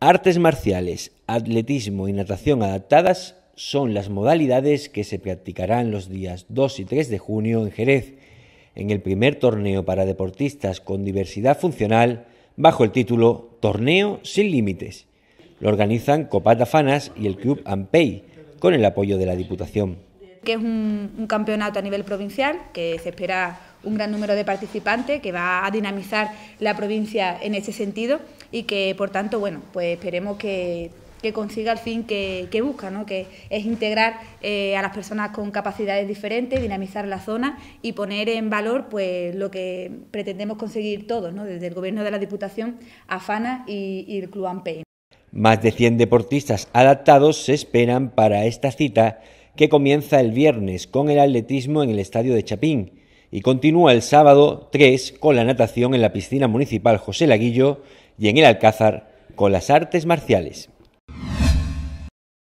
Artes marciales, atletismo y natación adaptadas son las modalidades que se practicarán los días 2 y 3 de junio en Jerez, en el primer torneo para deportistas con diversidad funcional bajo el título Torneo sin Límites. Lo organizan Copata Fanas y el Club Ampey, con el apoyo de la Diputación. Que es un, un campeonato a nivel provincial, que se espera un gran número de participantes, que va a dinamizar la provincia en ese sentido y que por tanto, bueno, pues esperemos que, consiga el fin que, busca, ¿no? que es integrar eh, a las personas con capacidades diferentes, dinamizar la zona y poner en valor pues, lo que pretendemos conseguir todos, ¿no? desde el Gobierno de la Diputación, AFANA y, y el Club Ampein. Más de 100 deportistas adaptados se esperan para esta cita que comienza el viernes con el atletismo en el Estadio de Chapín y continúa el sábado 3 con la natación en la piscina municipal José Laguillo y en el Alcázar con las artes marciales.